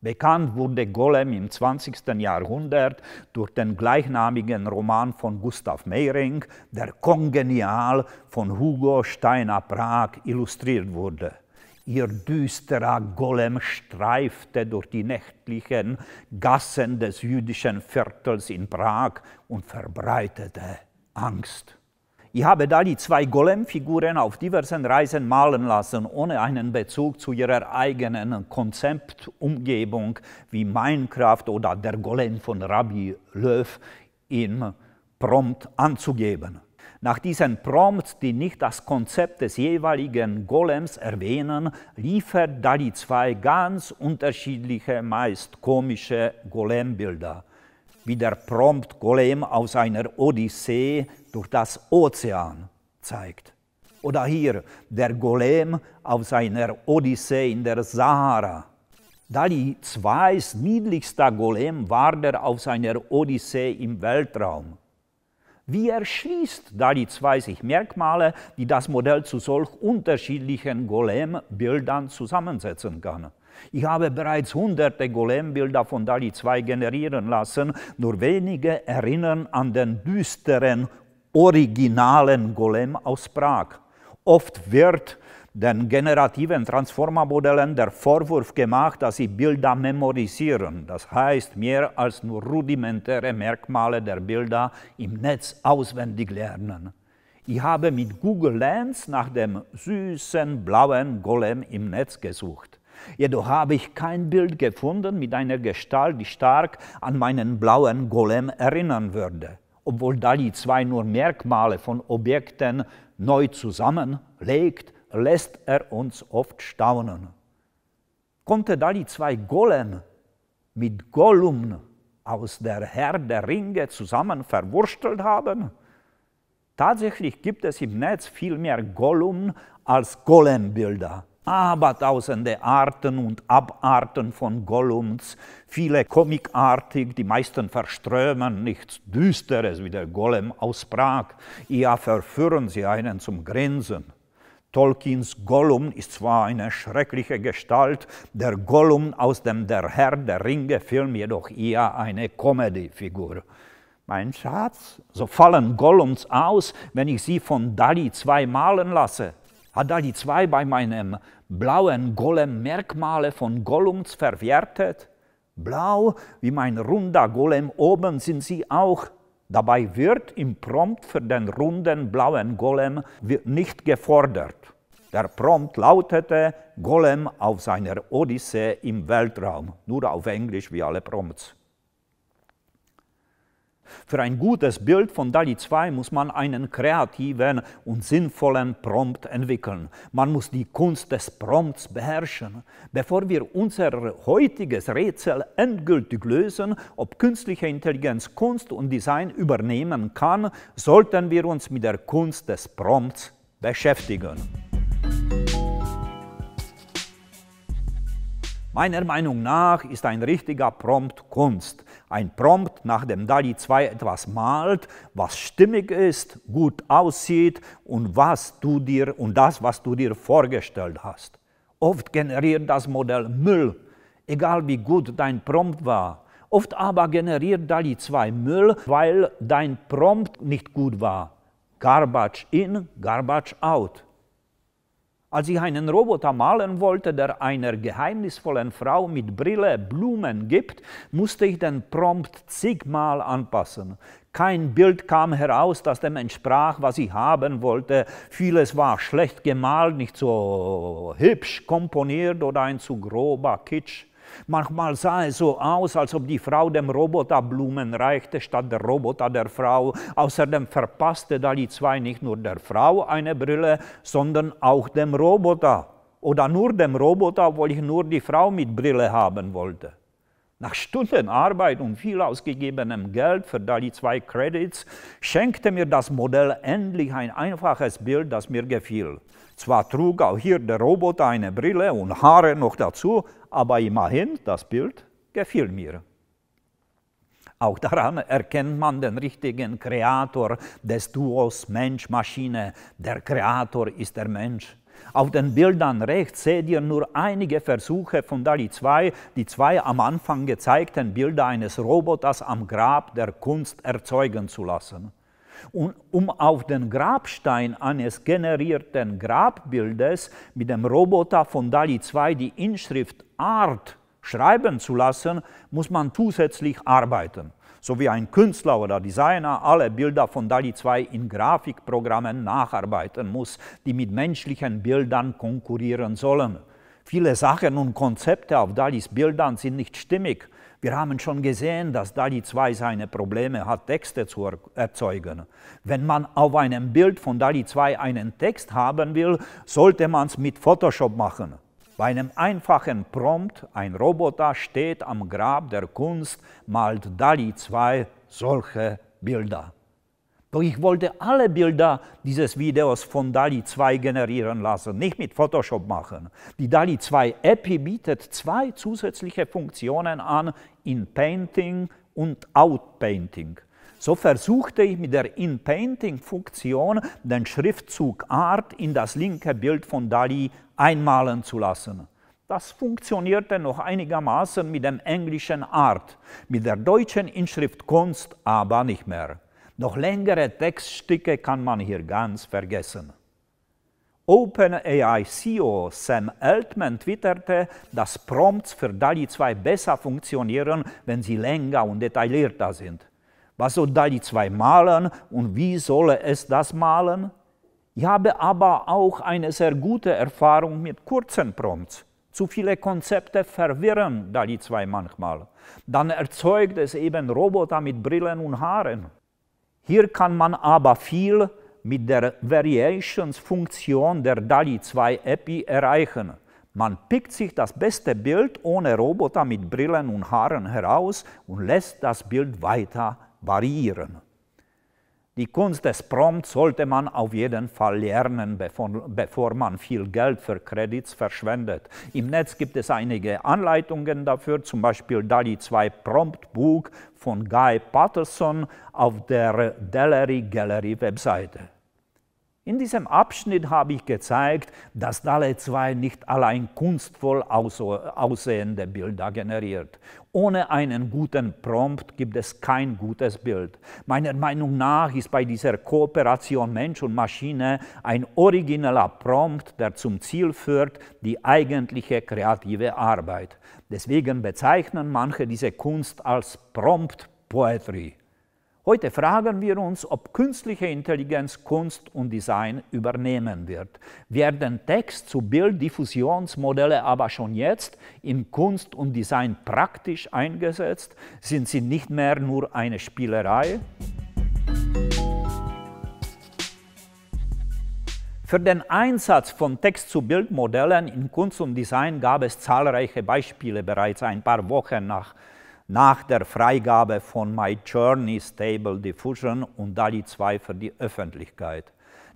Bekannt wurde Golem im 20. Jahrhundert durch den gleichnamigen Roman von Gustav Meyring, der kongenial von Hugo Steiner Prag illustriert wurde. Ihr düsterer Golem streifte durch die nächtlichen Gassen des jüdischen Viertels in Prag und verbreitete Angst. Ich habe da die zwei Golem-Figuren auf diversen Reisen malen lassen, ohne einen Bezug zu ihrer eigenen Konzeptumgebung wie Minecraft oder der Golem von Rabbi Löw im Prompt anzugeben. Nach diesen Prompts, die nicht das Konzept des jeweiligen Golems erwähnen, liefert Dali zwei ganz unterschiedliche, meist komische Golembilder, wie der Prompt Golem aus einer Odyssee durch das Ozean zeigt. Oder hier der Golem aus einer Odyssee in der Sahara. Dali 2 niedlichster Golem war der aus einer Odyssee im Weltraum. Wie erschließt Dali2 sich Merkmale, die das Modell zu solch unterschiedlichen Golem-Bildern zusammensetzen kann? Ich habe bereits hunderte Golembilder von Dali 2 generieren lassen, nur wenige erinnern an den düsteren, originalen Golem aus Prag. Oft wird den generativen Transformer-Modellen der Vorwurf gemacht, dass sie Bilder memorisieren, das heißt mehr als nur rudimentäre Merkmale der Bilder im Netz auswendig lernen. Ich habe mit Google Lens nach dem süßen blauen Golem im Netz gesucht. Jedoch habe ich kein Bild gefunden mit einer Gestalt, die stark an meinen blauen Golem erinnern würde, obwohl Dali zwei nur Merkmale von Objekten neu zusammenlegt lässt er uns oft staunen. Konnte da zwei Golem mit Gollum aus der Herr der Ringe zusammen verwurstelt haben? Tatsächlich gibt es im Netz viel mehr Gollum als Golembilder. Aber tausende Arten und Abarten von Gollums, viele komikartig, die meisten verströmen nichts Düsteres wie der Golem aus Prag. Ja, verführen sie einen zum Grinsen. Tolkiens Gollum ist zwar eine schreckliche Gestalt, der Gollum aus dem Der Herr der Ringe-Film jedoch eher eine Comedy-Figur. Mein Schatz, so fallen Gollums aus, wenn ich sie von Dali 2 malen lasse. Hat Dali 2 bei meinem blauen Golem Merkmale von Gollums verwertet? Blau wie mein runder Golem oben sind sie auch Dabei wird im Prompt für den runden blauen Golem nicht gefordert. Der Prompt lautete Golem auf seiner Odyssee im Weltraum, nur auf Englisch wie alle Prompts. Für ein gutes Bild von DALI 2 muss man einen kreativen und sinnvollen Prompt entwickeln. Man muss die Kunst des Prompts beherrschen. Bevor wir unser heutiges Rätsel endgültig lösen, ob künstliche Intelligenz Kunst und Design übernehmen kann, sollten wir uns mit der Kunst des Prompts beschäftigen. Meiner Meinung nach ist ein richtiger Prompt Kunst. Ein Prompt, nachdem DALI 2 etwas malt, was stimmig ist, gut aussieht und, was du dir, und das, was du dir vorgestellt hast. Oft generiert das Modell Müll, egal wie gut dein Prompt war. Oft aber generiert DALI 2 Müll, weil dein Prompt nicht gut war. Garbage in, garbage out. Als ich einen Roboter malen wollte, der einer geheimnisvollen Frau mit Brille Blumen gibt, musste ich den Prompt zigmal anpassen. Kein Bild kam heraus, das dem entsprach, was ich haben wollte. Vieles war schlecht gemalt, nicht so hübsch komponiert oder ein zu grober Kitsch. Manchmal sah es so aus, als ob die Frau dem Roboter Blumen reichte, statt der Roboter der Frau. Außerdem verpasste Dali 2 nicht nur der Frau eine Brille, sondern auch dem Roboter. Oder nur dem Roboter, obwohl ich nur die Frau mit Brille haben wollte. Nach Stunden Arbeit und viel ausgegebenem Geld für Dali 2 Credits schenkte mir das Modell endlich ein einfaches Bild, das mir gefiel. Zwar trug auch hier der Roboter eine Brille und Haare noch dazu, aber immerhin, das Bild gefiel mir. Auch daran erkennt man den richtigen Kreator des Duos Mensch-Maschine. Der Kreator ist der Mensch. Auf den Bildern rechts seht ihr nur einige Versuche von Dali 2, die zwei am Anfang gezeigten Bilder eines Roboters am Grab der Kunst erzeugen zu lassen. Und um auf den Grabstein eines generierten Grabbildes mit dem Roboter von DALI 2 die Inschrift Art schreiben zu lassen, muss man zusätzlich arbeiten. So wie ein Künstler oder Designer alle Bilder von DALI 2 in Grafikprogrammen nacharbeiten muss, die mit menschlichen Bildern konkurrieren sollen. Viele Sachen und Konzepte auf Dalis Bildern sind nicht stimmig wir haben schon gesehen, dass Dali 2 seine Probleme hat, Texte zu erzeugen. Wenn man auf einem Bild von Dali 2 einen Text haben will, sollte man es mit Photoshop machen. Bei einem einfachen Prompt, ein Roboter steht am Grab der Kunst, malt Dali 2 solche Bilder. Doch ich wollte alle Bilder dieses Videos von DALI 2 generieren lassen, nicht mit Photoshop machen. Die DALI 2 App bietet zwei zusätzliche Funktionen an, In-Painting und Out-Painting. So versuchte ich mit der In-Painting-Funktion den Schriftzug Art in das linke Bild von DALI einmalen zu lassen. Das funktionierte noch einigermaßen mit dem englischen Art, mit der deutschen Inschrift Kunst aber nicht mehr. Noch längere Textstücke kann man hier ganz vergessen. OpenAI CEO Sam Altman twitterte, dass Prompts für DALI 2 besser funktionieren, wenn sie länger und detaillierter sind. Was soll DALI 2 malen und wie soll es das malen? Ich habe aber auch eine sehr gute Erfahrung mit kurzen Prompts. Zu viele Konzepte verwirren DALI 2 manchmal. Dann erzeugt es eben Roboter mit Brillen und Haaren. Hier kann man aber viel mit der Variations-Funktion der DALI 2 API erreichen. Man pickt sich das beste Bild ohne Roboter mit Brillen und Haaren heraus und lässt das Bild weiter variieren. Die Kunst des Prompts sollte man auf jeden Fall lernen, bevor, man viel Geld für Credits verschwendet. Im Netz gibt es einige Anleitungen dafür, zum Beispiel DALI 2 Prompt Book von Guy Patterson auf der Delery Gallery Webseite. In diesem Abschnitt habe ich gezeigt, dass DALI 2 nicht allein kunstvoll aussehende Bilder generiert. Ohne einen guten Prompt gibt es kein gutes Bild. Meiner Meinung nach ist bei dieser Kooperation Mensch und Maschine ein origineller Prompt, der zum Ziel führt, die eigentliche kreative Arbeit. Deswegen bezeichnen manche diese Kunst als Prompt Poetry. Heute fragen wir uns, ob künstliche Intelligenz Kunst und Design übernehmen wird. Werden Text- zu Bilddiffusionsmodelle aber schon jetzt in Kunst und Design praktisch eingesetzt? Sind sie nicht mehr nur eine Spielerei? Für den Einsatz von Text-zu-Bild-Modellen in Kunst und Design gab es zahlreiche Beispiele bereits ein paar Wochen nach nach der Freigabe von My Journey Stable Diffusion und DALI 2 für die Öffentlichkeit.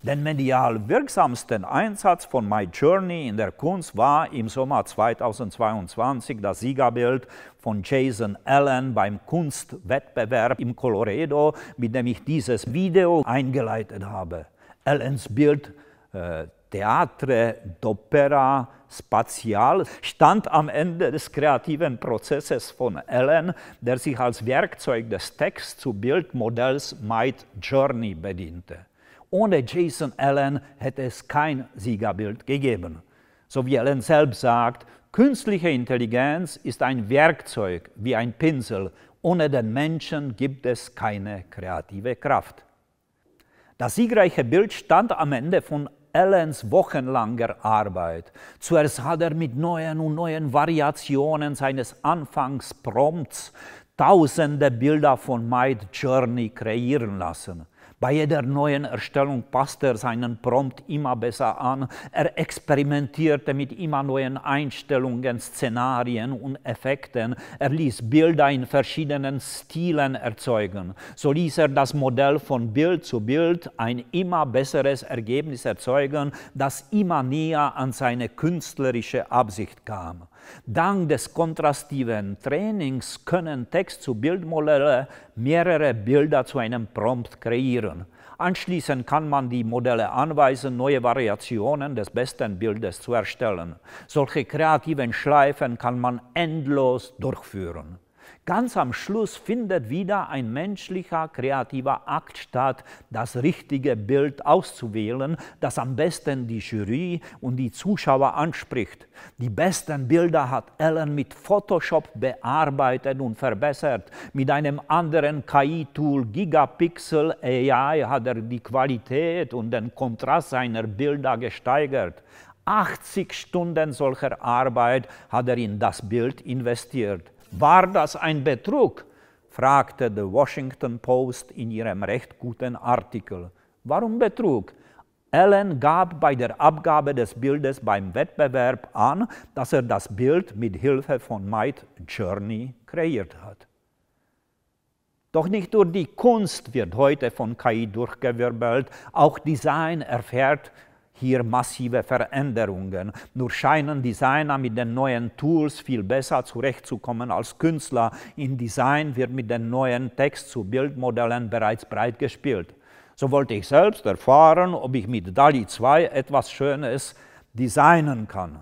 Den medial wirksamsten Einsatz von My Journey in der Kunst war im Sommer 2022 das Siegerbild von Jason Allen beim Kunstwettbewerb im Colorado, mit dem ich dieses Video eingeleitet habe. Allens Bild äh, Theatre d'Opera Spatial stand am Ende des kreativen Prozesses von Ellen, der sich als Werkzeug des Texts zu Bildmodells Might Journey bediente. Ohne Jason Allen hätte es kein Siegerbild gegeben. So wie Allen selbst sagt, künstliche Intelligenz ist ein Werkzeug wie ein Pinsel. Ohne den Menschen gibt es keine kreative Kraft. Das siegreiche Bild stand am Ende von Ellens wochenlanger Arbeit. Zuerst hat er mit neuen und neuen Variationen seines Anfangsprompts tausende Bilder von Maid Journey kreieren lassen. Bei jeder neuen Erstellung passte er seinen Prompt immer besser an. Er experimentierte mit immer neuen Einstellungen, Szenarien und Effekten. Er ließ Bilder in verschiedenen Stilen erzeugen. So ließ er das Modell von Bild zu Bild ein immer besseres Ergebnis erzeugen, das immer näher an seine künstlerische Absicht kam. Dank des kontrastiven Trainings können Text zu Bildmodelle mehrere Bilder zu einem Prompt kreieren. Anschließend kann man die Modelle anweisen, neue Variationen des besten Bildes zu erstellen. Solche kreativen Schleifen kann man endlos durchführen. Ganz am Schluss findet wieder ein menschlicher, kreativer Akt statt, das richtige Bild auszuwählen, das am besten die Jury und die Zuschauer anspricht. Die besten Bilder hat Ellen mit Photoshop bearbeitet und verbessert. Mit einem anderen KI-Tool Gigapixel AI hat er die Qualität und den Kontrast seiner Bilder gesteigert. 80 Stunden solcher Arbeit hat er in das Bild investiert. War das ein Betrug? fragte The Washington Post in ihrem recht guten Artikel. Warum Betrug? Allen gab bei der Abgabe des Bildes beim Wettbewerb an, dass er das Bild mit Hilfe von Might Journey kreiert hat. Doch nicht nur die Kunst wird heute von KI durchgewirbelt, auch Design erfährt hier massive Veränderungen. Nur scheinen Designer mit den neuen Tools viel besser zurechtzukommen als Künstler. In Design wird mit den neuen Text zu Bildmodellen bereits breit gespielt. So wollte ich selbst erfahren, ob ich mit DALI 2 etwas Schönes designen kann.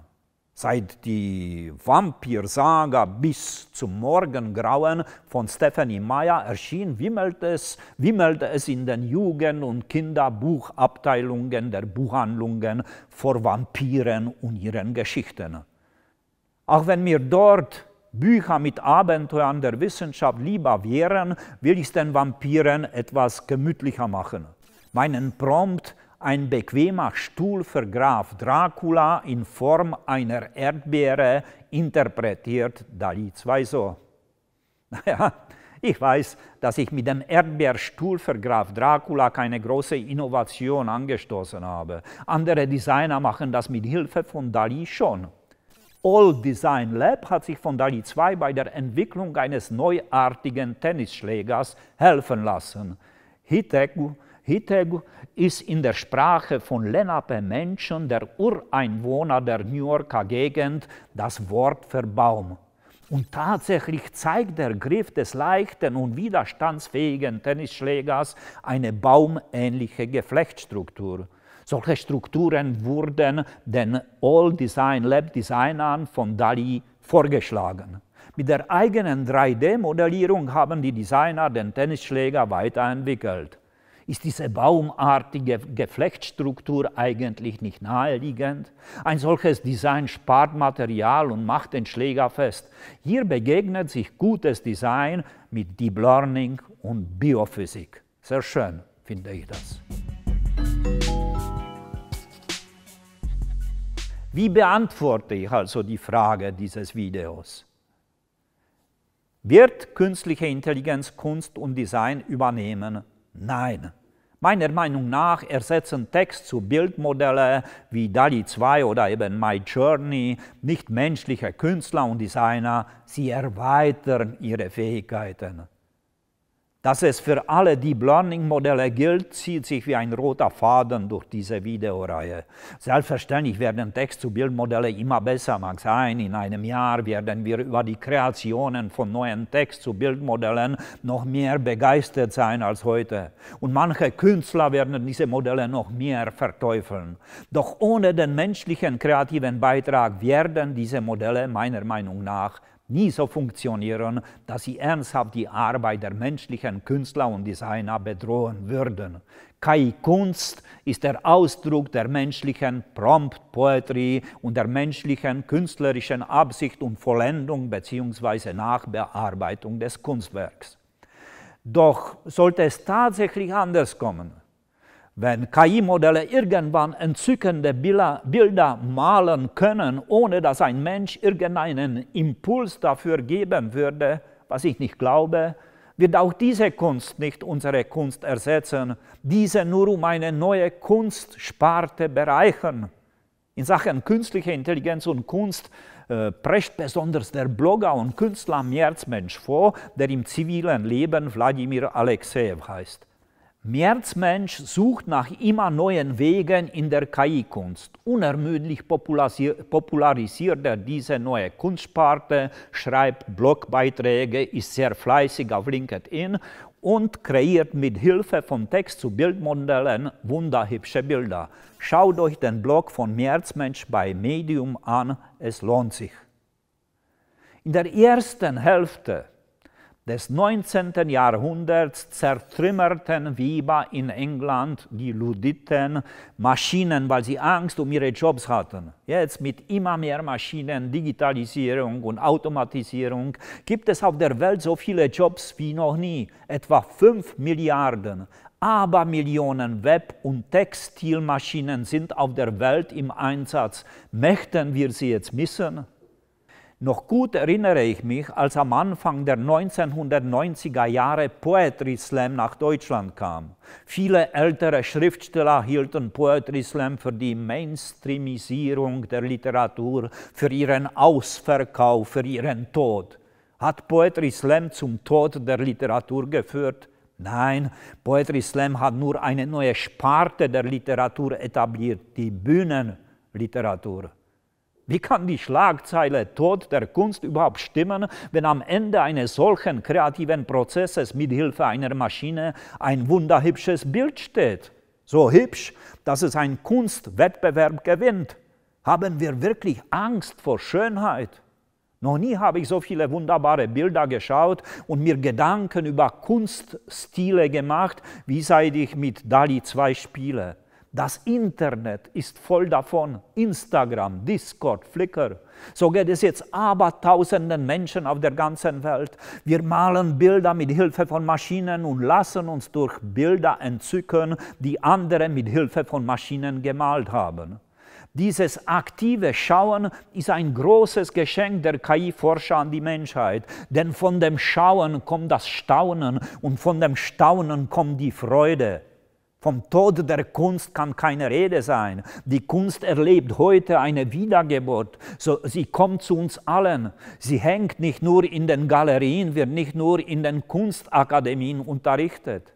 Seit die Vampir-Saga bis zum Morgengrauen von Stephanie Meyer erschien, wimmelt es, wimmelte es in den Jugend- und Kinderbuchabteilungen der Buchhandlungen vor Vampiren und ihren Geschichten. Auch wenn mir dort Bücher mit Abenteuern der Wissenschaft lieber wären, will ich es den Vampiren etwas gemütlicher machen. Meinen Prompt ein bequemer Stuhl für Graf Dracula in Form einer Erdbeere interpretiert Dali 2 so. Naja, ich weiß, dass ich mit dem Erdbeerstuhl für Graf Dracula keine große Innovation angestoßen habe. Andere Designer machen das mit Hilfe von Dali schon. All Design Lab hat sich von Dali 2 bei der Entwicklung eines neuartigen Tennisschlägers helfen lassen. Hiteku Hitteg ist in der Sprache von Lenape Menschen, der Ureinwohner der New Yorker Gegend, das Wort für Baum. Und tatsächlich zeigt der Griff des leichten und widerstandsfähigen Tennisschlägers eine baumähnliche Geflechtstruktur. Solche Strukturen wurden den All Design Lab Designern von Dali vorgeschlagen. Mit der eigenen 3D-Modellierung haben die Designer den Tennisschläger weiterentwickelt. Ist diese baumartige Geflechtstruktur eigentlich nicht naheliegend? Ein solches Design spart Material und macht den Schläger fest. Hier begegnet sich gutes Design mit Deep Learning und Biophysik. Sehr schön finde ich das. Wie beantworte ich also die Frage dieses Videos? Wird künstliche Intelligenz Kunst und Design übernehmen? Nein. Meiner Meinung nach ersetzen Text zu Bildmodelle wie DALI 2 oder eben My Journey nicht menschliche Künstler und Designer, sie erweitern ihre Fähigkeiten. Dass es für alle die Learning-Modelle gilt, zieht sich wie ein roter Faden durch diese Videoreihe. Selbstverständlich werden Text- zu Bildmodelle immer besser, mag sein. In einem Jahr werden wir über die Kreationen von neuen Text- zu Bildmodellen noch mehr begeistert sein als heute. Und manche Künstler werden diese Modelle noch mehr verteufeln. Doch ohne den menschlichen kreativen Beitrag werden diese Modelle meiner Meinung nach nie so funktionieren, dass sie ernsthaft die Arbeit der menschlichen Künstler und Designer bedrohen würden. Kai Kunst ist der Ausdruck der menschlichen Prompt Poetry und der menschlichen künstlerischen Absicht und Vollendung bzw. Nachbearbeitung des Kunstwerks. Doch sollte es tatsächlich anders kommen, wenn KI-Modelle irgendwann entzückende Bilder malen können, ohne dass ein Mensch irgendeinen Impuls dafür geben würde, was ich nicht glaube, wird auch diese Kunst nicht unsere Kunst ersetzen, diese nur um eine neue Kunstsparte bereichern. In Sachen künstliche Intelligenz und Kunst äh, prescht besonders der Blogger und Künstler Merzmensch vor, der im zivilen Leben Wladimir Alexejew heißt. Märzmensch sucht nach immer neuen Wegen in der KI-Kunst. Unermüdlich popularisiert er diese neue Kunstsparte, schreibt Blogbeiträge, ist sehr fleißig auf LinkedIn und kreiert mit Hilfe von Text zu Bildmodellen wunderhübsche Bilder. Schaut euch den Blog von Märzmensch bei Medium an, es lohnt sich. In der ersten Hälfte des 19. Jahrhunderts zertrümmerten Weiber in England die Luditen Maschinen, weil sie Angst um ihre Jobs hatten. Jetzt mit immer mehr Maschinen, Digitalisierung und Automatisierung gibt es auf der Welt so viele Jobs wie noch nie, etwa 5 Milliarden. Aber Millionen Web- und Textilmaschinen sind auf der Welt im Einsatz. Möchten wir sie jetzt missen? Noch gut erinnere ich mich, als am Anfang der 1990er Jahre Poetry Slam nach Deutschland kam. Viele ältere Schriftsteller hielten Poetry Slam für die Mainstreamisierung der Literatur, für ihren Ausverkauf, für ihren Tod. Hat Poetry Slam zum Tod der Literatur geführt? Nein, Poetry Slam hat nur eine neue Sparte der Literatur etabliert, die Bühnenliteratur. Wie kann die Schlagzeile Tod der Kunst überhaupt stimmen, wenn am Ende eines solchen kreativen Prozesses mithilfe einer Maschine ein wunderhübsches Bild steht? So hübsch, dass es ein Kunstwettbewerb gewinnt. Haben wir wirklich Angst vor Schönheit? Noch nie habe ich so viele wunderbare Bilder geschaut und mir Gedanken über Kunststile gemacht, wie seit ich mit Dali 2 spiele. Das Internet ist voll davon. Instagram, Discord, Flickr. So geht es jetzt abertausenden Menschen auf der ganzen Welt. Wir malen Bilder mit Hilfe von Maschinen und lassen uns durch Bilder entzücken, die andere mit Hilfe von Maschinen gemalt haben. Dieses aktive Schauen ist ein großes Geschenk der KI-Forscher an die Menschheit, denn von dem Schauen kommt das Staunen und von dem Staunen kommt die Freude. Vom Tod der Kunst kann keine Rede sein. Die Kunst erlebt heute eine Wiedergeburt. So, sie kommt zu uns allen. Sie hängt nicht nur in den Galerien, wird nicht nur in den Kunstakademien unterrichtet.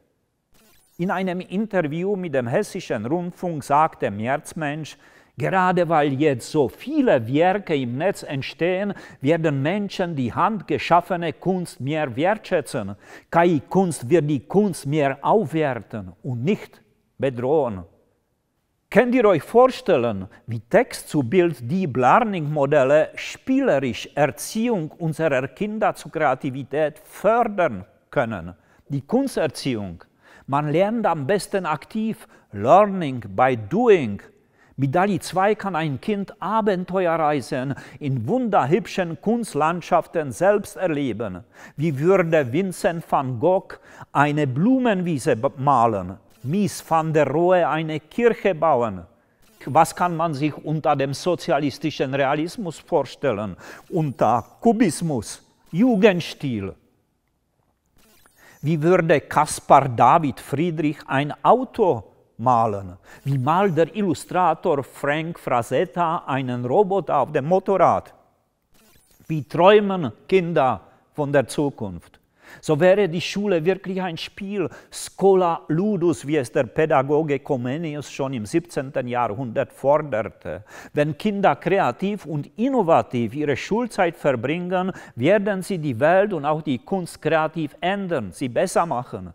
In einem Interview mit dem Hessischen Rundfunk sagte Merzmensch, Gerade weil jetzt so viele Werke im Netz entstehen, werden Menschen die handgeschaffene Kunst mehr wertschätzen. KI-Kunst wird die Kunst mehr aufwerten und nicht bedrohen. Könnt ihr euch vorstellen, wie Text zu Bild Deep Learning Modelle spielerisch Erziehung unserer Kinder zur Kreativität fördern können? Die Kunsterziehung. Man lernt am besten aktiv, Learning by Doing mit DALI 2 kann ein Kind Abenteuerreisen in wunderhübschen Kunstlandschaften selbst erleben. Wie würde Vincent van Gogh eine Blumenwiese malen, Mies van der Rohe eine Kirche bauen? Was kann man sich unter dem sozialistischen Realismus vorstellen, unter Kubismus, Jugendstil? Wie würde Kaspar David Friedrich ein Auto malen. Wie malt der Illustrator Frank Frasetta einen Roboter auf dem Motorrad? Wie träumen Kinder von der Zukunft? So wäre die Schule wirklich ein Spiel, Scola Ludus, wie es der Pädagoge Comenius schon im 17. Jahrhundert forderte. Wenn Kinder kreativ und innovativ ihre Schulzeit verbringen, werden sie die Welt und auch die Kunst kreativ ändern, sie besser machen.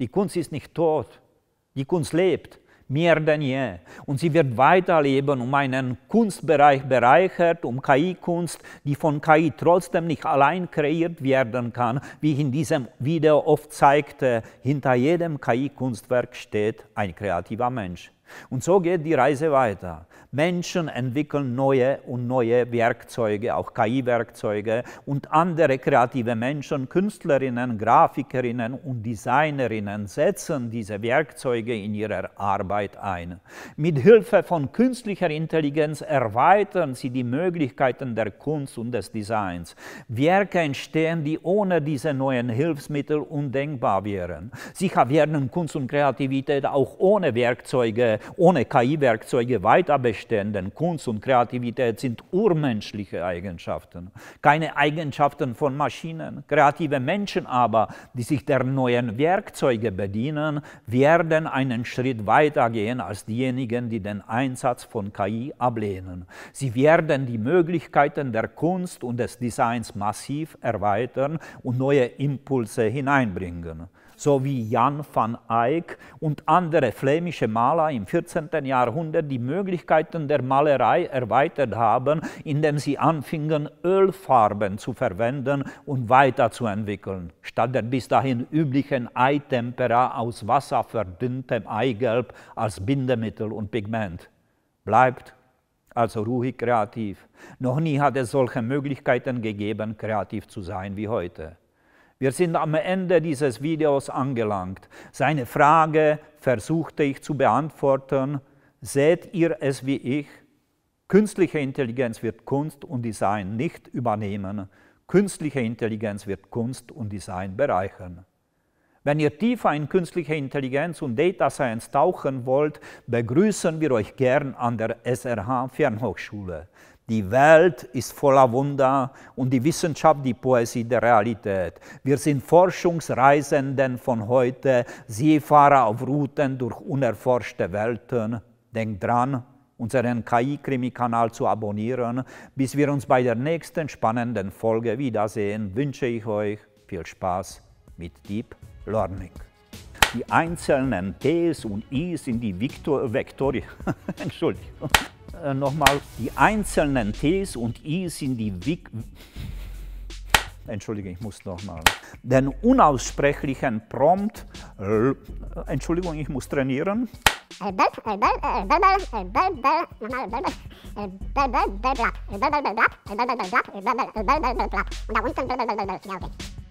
Die Kunst ist nicht tot, die Kunst lebt, mehr denn je. Und sie wird weiterleben, um einen Kunstbereich bereichert, um KI-Kunst, die von KI trotzdem nicht allein kreiert werden kann. Wie ich in diesem Video oft zeigte, hinter jedem KI-Kunstwerk steht ein kreativer Mensch. Und so geht die Reise weiter. Menschen entwickeln neue und neue Werkzeuge, auch KI-Werkzeuge und andere kreative Menschen, Künstlerinnen, Grafikerinnen und Designerinnen setzen diese Werkzeuge in ihrer Arbeit ein. Mit Hilfe von künstlicher Intelligenz erweitern sie die Möglichkeiten der Kunst und des Designs. Werke entstehen, die ohne diese neuen Hilfsmittel undenkbar wären. Sicher werden Kunst und Kreativität auch ohne Werkzeuge ohne KI-Werkzeuge weiter bestehen, denn Kunst und Kreativität sind urmenschliche Eigenschaften, keine Eigenschaften von Maschinen. Kreative Menschen aber, die sich der neuen Werkzeuge bedienen, werden einen Schritt weiter gehen als diejenigen, die den Einsatz von KI ablehnen. Sie werden die Möglichkeiten der Kunst und des Designs massiv erweitern und neue Impulse hineinbringen sowie Jan van Eyck und andere flämische Maler im 14. Jahrhundert die Möglichkeiten der Malerei erweitert haben, indem sie anfingen, Ölfarben zu verwenden und weiterzuentwickeln. Statt der bis dahin üblichen Eitempera aus wasserverdünntem Eigelb als Bindemittel und Pigment. Bleibt also ruhig kreativ. Noch nie hat es solche Möglichkeiten gegeben, kreativ zu sein wie heute. Wir sind am Ende dieses Videos angelangt. Seine Frage versuchte ich zu beantworten. Seht ihr es wie ich? Künstliche Intelligenz wird Kunst und Design nicht übernehmen. Künstliche Intelligenz wird Kunst und Design bereichern. Wenn ihr tiefer in künstliche Intelligenz und Data Science tauchen wollt, begrüßen wir euch gern an der SRH Fernhochschule. Die Welt ist voller Wunder und die Wissenschaft die Poesie der Realität. Wir sind Forschungsreisenden von heute, Seefahrer auf Routen durch unerforschte Welten. Denkt dran, unseren KI-Krimi-Kanal zu abonnieren. Bis wir uns bei der nächsten spannenden Folge wiedersehen, wünsche ich euch viel Spaß mit Deep Learning. Die einzelnen Ts und Is sind die Viktor Vektori, Entschuldigung äh, nochmal, die einzelnen Ts und I sind die Wik Entschuldige, ich muss nochmal. Den unaussprechlichen Prompt. Äh, Entschuldigung, ich muss trainieren. Und da unten